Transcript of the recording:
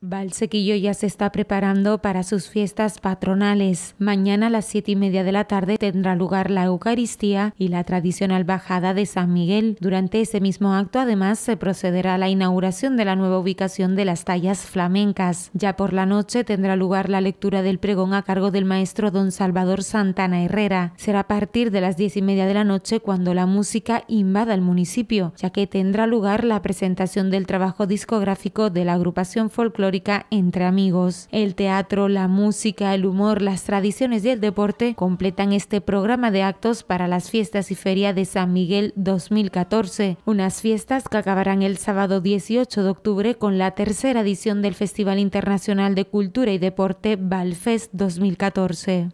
Valsequillo ya se está preparando para sus fiestas patronales. Mañana a las siete y media de la tarde tendrá lugar la Eucaristía y la tradicional bajada de San Miguel. Durante ese mismo acto, además, se procederá a la inauguración de la nueva ubicación de las tallas flamencas. Ya por la noche tendrá lugar la lectura del pregón a cargo del maestro don Salvador Santana Herrera. Será a partir de las diez y media de la noche cuando la música invada el municipio, ya que tendrá lugar la presentación del trabajo discográfico de la agrupación folclórica entre amigos. El teatro, la música, el humor, las tradiciones y el deporte completan este programa de actos para las fiestas y feria de San Miguel 2014, unas fiestas que acabarán el sábado 18 de octubre con la tercera edición del Festival Internacional de Cultura y Deporte Balfest 2014.